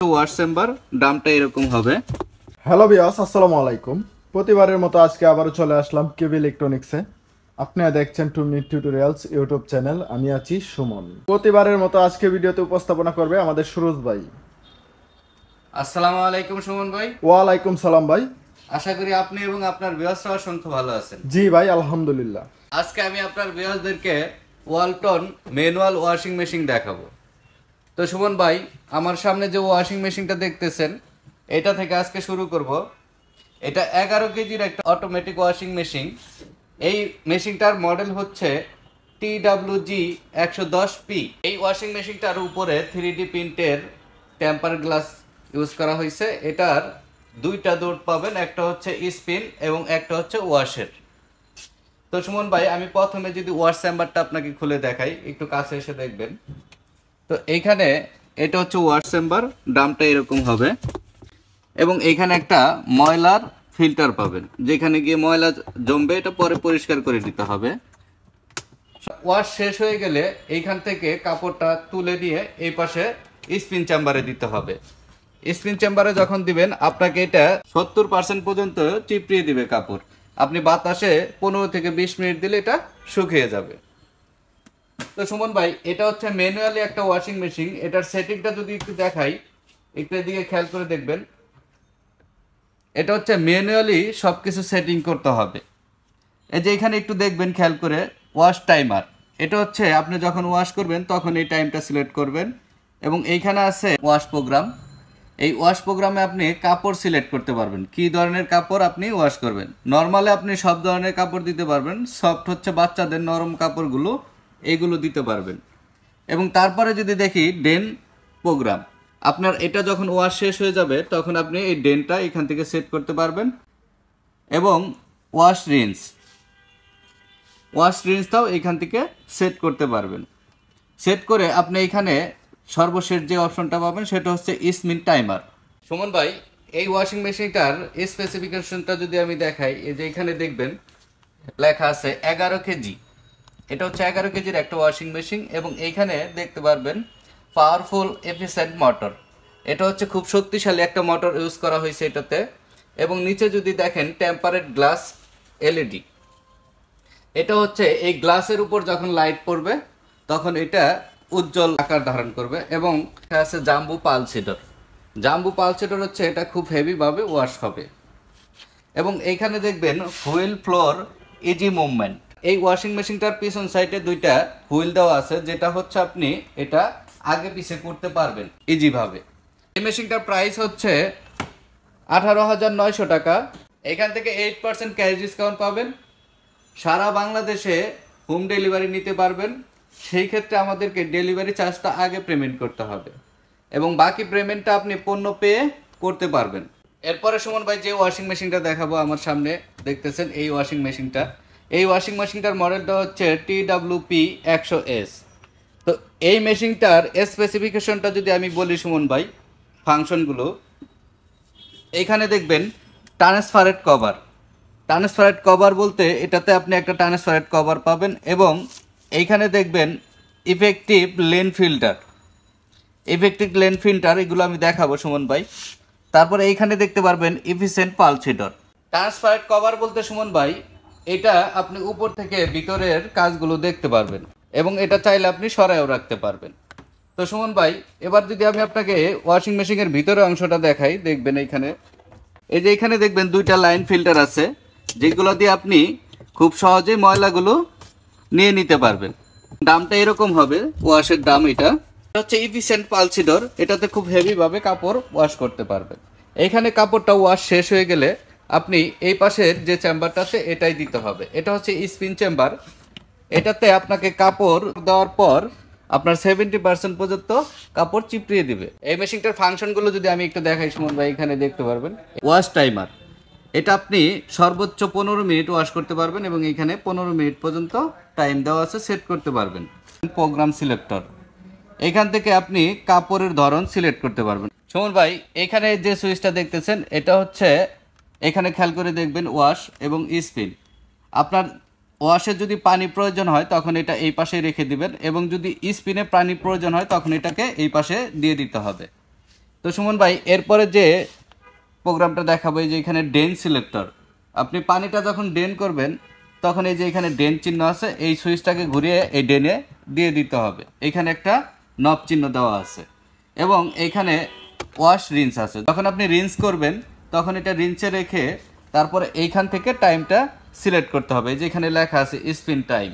hello আলাইকুম মতো আজকে আবারও চলে আসলাম কেবি ইলেকট্রনিক্সে দেখছেন ইউটিউব চ্যানেল আমি আছি সুমন আজকে ভিডিওতে উপস্থাপনা করবে আমাদের ভাই আসসালামু আলাইকুম সুমন ভাই ওয়ালাইকুম সালাম ভাই আশা করি আপনি এবং আপনার ভালো জি ভাই আলহামদুলিল্লাহ আজকে আমি আপনার ওয়াশিং মেশিন দেখাবো তো সুমন ভাই আমার সামনে যে ওয়াশিং মেশিনটা দেখতেছেন এটা থেকে আজকে শুরু করব এটা এগারো কেজির একটা অটোমেটিক ওয়াশিং মেশিন এই মেশিনটার মডেল হচ্ছে টি জি একশো দশ পি এই ওয়াশিং মেশিনটার উপরে থ্রি ডি প্রিন্টের টেম্পার গ্লাস ইউজ করা হয়েছে এটার দুইটা দৌড় পাবেন একটা হচ্ছে স্পিন এবং একটা হচ্ছে ওয়াশের তো সুমন ভাই আমি প্রথমে যদি ওয়াশ চ্যাম্বারটা আপনাকে খুলে দেখাই একটু কাছে এসে দেখবেন তো এইখানে এটা হচ্ছে ওয়ার চেম্বার ড্রামটা এরকম হবে এবং এখানে একটা ময়লার ফিল্টার পাবেন যেখানে গিয়ে ময়লা জমবে এটা পরে পরিষ্কার করে দিতে হবে ওয়াশ শেষ হয়ে গেলে এইখান থেকে কাপড়টা তুলে নিয়ে এই পাশে স্পিন চেম্বারে দিতে হবে স্পিন চেম্বারে যখন দিবেন আপনাকে এটা সত্তর পার্সেন্ট পর্যন্ত চিপড়িয়ে দিবে কাপড় আপনি বাতাসে পনেরো থেকে বিশ মিনিট দিলে এটা শুকিয়ে যাবে তো সুমন ভাই এটা হচ্ছে ম্যানুয়ালি একটা ওয়াশিং মেশিন এটার সেটিংটা যদি একটু দেখাই একটু এদিকে খেয়াল করে দেখবেন এটা হচ্ছে ম্যানুয়ালি সব কিছু সেটিং করতে হবে এই যে এখানে একটু দেখবেন খেয়াল করে ওয়াশ টাইমার এটা হচ্ছে আপনি যখন ওয়াশ করবেন তখন এই টাইমটা সিলেক্ট করবেন এবং এইখানে আছে ওয়াশ প্রোগ্রাম এই ওয়াশ প্রোগ্রামে আপনি কাপড় সিলেক্ট করতে পারবেন কি ধরনের কাপড় আপনি ওয়াশ করবেন নর্মালে আপনি সব ধরনের কাপড় দিতে পারবেন সফট হচ্ছে বাচ্চাদের নরম কাপড়গুলো এগুলো দিতে পারবেন এবং তারপরে যদি দেখি ডেন প্রোগ্রাম আপনার এটা যখন ওয়াশ শেষ হয়ে যাবে তখন আপনি এই ডেনটা এখান থেকে সেট করতে পারবেন এবং ওয়াশ রিন্স ওয়াশ রিন্সটাও এখান থেকে সেট করতে পারবেন সেট করে আপনি এখানে সর্বশেষ যে অপশনটা পাবেন সেটা হচ্ছে ইসমিন টাইমার সুমন ভাই এই ওয়াশিং মেশিনটার স্পেসিফিকেশনটা যদি আমি দেখাই এই যে এখানে দেখবেন লেখা আছে এগারো কেজি এটা হচ্ছে এগারো কেজির একটা ওয়াশিং মেশিন এবং এইখানে দেখতে পারবেন পাওয়ারফুল এফিসেন্ট মোটর এটা হচ্ছে খুব শক্তিশালী একটা মোটর ইউজ করা হয়েছে এটাতে এবং নিচে যদি দেখেন টেম্পারেট গ্লাস এলইডি এটা হচ্ছে এই গ্লাসের উপর যখন লাইট পড়বে তখন এটা উজ্জ্বল আকার ধারণ করবে এবং আছে জাম্বু পালসিডর জাম্বু পালসিডর হচ্ছে এটা খুব হেভিভাবে ওয়াশ হবে এবং এইখানে দেখবেন হুইল ফ্লোর ইজি মুভমেন্ট এই ওয়াশিং মেশিনটার পিছন সাইডে দুইটা হুইল দেওয়া আছে যেটা হচ্ছে আপনি এটা আগে পিছে করতে পারবেন ইজিভাবে এই মেশিনটার প্রাইস হচ্ছে আঠারো হাজার নয়শো টাকা এখান থেকে এইট পার্সেন্ট ক্যাশ ডিসকাউন্ট পাবেন সারা বাংলাদেশে হোম ডেলিভারি নিতে পারবেন সেই ক্ষেত্রে আমাদেরকে ডেলিভারি চার্জটা আগে পেমেন্ট করতে হবে এবং বাকি পেমেন্টটা আপনি পণ্য পেয়ে করতে পারবেন এরপরে সুমন ভাই যে ওয়াশিং মেশিনটা দেখাবো আমার সামনে দেখতেছেন এই ওয়াশিং মেশিনটা এই ওয়াশিং মেশিনটার মডেলটা হচ্ছে টি পি একশো এস তো এই মেশিনটার স্পেসিফিকেশনটা যদি আমি বলি সুমন ভাই ফাংশনগুলো এখানে দেখবেন ট্রান্সফারেড কভার ট্রান্সফারেড কভার বলতে এটাতে আপনি একটা ট্রান্সফারেড কভার পাবেন এবং এইখানে দেখবেন effective lint filter effective lint filter এগুলো আমি দেখাবো সুমন ভাই তারপরে এইখানে দেখতে পারবেন ইফিসেন্ট পালসিডর ট্রান্সফারেড কভার বলতে সুমন ভাই এটা আপনি উপর থেকে ভিতরের কাজগুলো দেখতে পারবেন এবং এটা চাইলে আপনি সরায়ও রাখতে পারবেন তো সুমন ভাই এবার যদি আমি আপনাকে ওয়াশিং মেশিনের ভিতরে অংশটা দেখাই দেখবেন এইখানে এই যে এখানে দেখবেন দুইটা লাইন ফিল্টার আছে যেগুলো দিয়ে আপনি খুব সহজেই ময়লাগুলো নিয়ে নিতে পারবেন দামটা এরকম হবে ওয়াশের দাম এটা হচ্ছে ইফিসেন্ট পালসিডর এটাতে খুব হেভিভাবে কাপড় ওয়াশ করতে পারবেন এখানে কাপড়টা ওয়াশ শেষ হয়ে গেলে আপনি এই পাশের যে চেম্বারটা আছে এটাই দিতে হবে এটা হচ্ছে স্পিন চেম্বার এটাতে আপনাকে কাপড় দেওয়ার পর আপনার সেভেন্টি পার্সেন্ট পর্যন্ত কাপড় চিপড়িয়ে দিবে এই মেশিনটার ফাংশনগুলো যদি আমি একটু দেখাই সুমন ভাই এখানে দেখতে পারবেন ওয়াশ টাইমার এটা আপনি সর্বোচ্চ পনেরো মিনিট ওয়াশ করতে পারবেন এবং এখানে পনেরো মিনিট পর্যন্ত টাইম দেওয়া আছে সেট করতে পারবেন প্রোগ্রাম সিলেক্টর এখান থেকে আপনি কাপড়ের ধরন সিলেক্ট করতে পারবেন সুমন ভাই এখানে যে সুইচটা দেখতেছেন এটা হচ্ছে এখানে খেয়াল করে দেখবেন ওয়াশ এবং স্পিন আপনার ওয়াশে যদি পানি প্রয়োজন হয় তখন এটা এই পাশে রেখে দিবেন এবং যদি স্পিনে পানি প্রয়োজন হয় তখন এটাকে এই পাশে দিয়ে দিতে হবে তো সুমন ভাই এরপরে যে প্রোগ্রামটা দেখাবো যে এখানে ডেন সিলেক্টর আপনি পানিটা যখন ডেন করবেন তখন এই যে এখানে ডেন চিহ্ন আছে এই সুইচটাকে ঘুরিয়ে এই ডেনে দিয়ে দিতে হবে এখানে একটা নব চিহ্ন দেওয়া আছে এবং এখানে ওয়াশ রিন্স আছে যখন আপনি রিন্স করবেন তখন এটা রিঞ্চে রেখে তারপরে এইখান থেকে টাইমটা সিলেক্ট করতে হবে যেখানে লেখা আছে স্পিন টাইম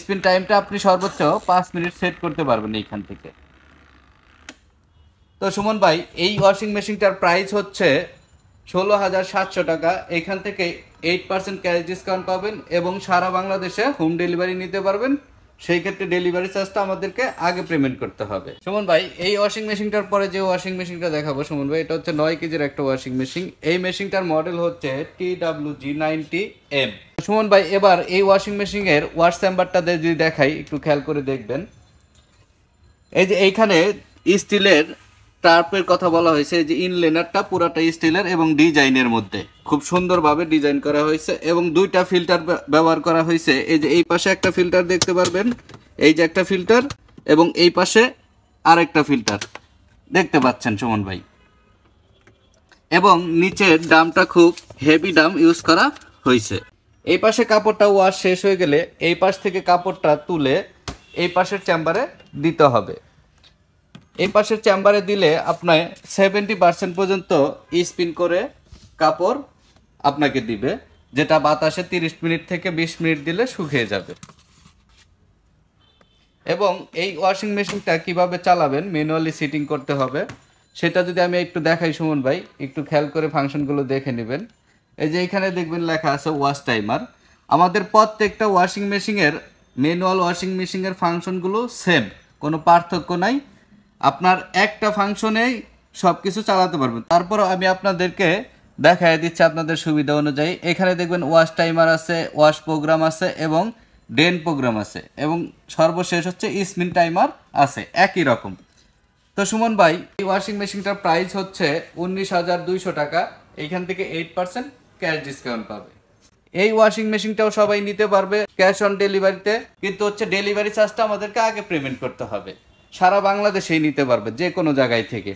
স্পিন টাইমটা আপনি সর্বোচ্চ পাঁচ মিনিট সেট করতে পারবেন এইখান থেকে তো সুমন ভাই এই ওয়াশিং মেশিনটার প্রাইস হচ্ছে ষোলো হাজার সাতশো টাকা এখান থেকে এইট পার্সেন্ট ক্যাশ ডিসকাউন্ট পাবেন এবং সারা বাংলাদেশে হোম ডেলিভারি নিতে পারবেন সেই ক্ষেত্রে ডেলিভারি চার্জটা আমাদেরকে আগে পেমেন্ট করতে হবে সুমন ভাই এই ওয়াশিং মেশিনটার পরে যে ওয়াশিং মেশিনটা দেখাবো সুমন ভাই এটা হচ্ছে নয় কেজির একটা ওয়াশিং মেশিন এই মেশিনটার মডেল হচ্ছে T W G ninety M Suman ভাই এবার এই ওয়াশিং মেশিনের ওয়াশ চেম্বারটা যদি দেখাই একটু খেয়াল করে দেখবেন এই যে এইখানে স্টিলের টার্পের কথা বলা হয়েছে যে ইনলেনারটা পুরাটা স্টিলের এবং ডিজাইনের মধ্যে খুব সুন্দরভাবে ডিজাইন করা হয়েছে এবং দুইটা ফিল্টার ব্যবহার করা হয়েছে এই যে এই পাশে একটা ফিল্টার দেখতে পারবেন এই যে একটা ফিল্টার এবং এই পাশে আর একটা ফিল্টার দেখতে পাচ্ছেন সুমন ভাই এবং নিচের ডামটা খুব হেভি ডাম ইউজ করা হয়েছে এই পাশে কাপড়টা ওয়াশ শেষ হয়ে গেলে এই পাশ থেকে কাপড়টা তুলে এই পাশের চেম্বারে দিতে হবে এই পাশের চেম্বারে দিলে আপনার সেভেন্টি পার্সেন্ট পর্যন্ত স্পিন করে কাপড় আপনাকে দিবে যেটা বাতাসে তিরিশ মিনিট থেকে 20 মিনিট দিলে শুকিয়ে যাবে এবং এই ওয়াশিং মেশিনটা কিভাবে চালাবেন ম্যানুয়ালি সিটিং করতে হবে সেটা যদি আমি একটু দেখাই সুমন ভাই একটু খেয়াল করে ফাংশনগুলো দেখে নেবেন এই যে এখানে দেখবেন লেখা আছে ওয়াশ টাইমার আমাদের প্রত্যেকটা ওয়াশিং মেশিনের ম্যানুয়াল ওয়াশিং মেশিনের ফাংশনগুলো সেম কোনো পার্থক্য নাই আপনার একটা ফাংশনেই সব কিছু চালাতে পারবেন তারপর আমি আপনাদেরকে দেখাই দিচ্ছি আপনাদের সুবিধা অনুযায়ী এখানে দেখবেন ওয়াশ টাইমার আছে ওয়াশ প্রোগ্রাম আছে এবং ডেন প্রোগ্রাম আছে এবং সর্বশেষ হচ্ছে স্মিন টাইমার আছে একই রকম তো সুমন ভাই এই ওয়াশিং মেশিনটার প্রাইস হচ্ছে উনিশ হাজার দুইশো টাকা এইখান থেকে এইট পার্সেন্ট ক্যাশ ডিসকাউন্ট পাবে এই ওয়াশিং মেশিনটাও সবাই নিতে পারবে ক্যাশ অন ডেলিভারিতে কিন্তু হচ্ছে ডেলিভারি চার্জটা আমাদেরকে আগে পেমেন্ট করতে হবে সারা বাংলাদেশেই নিতে পারবে যে কোনো জায়গায় থেকে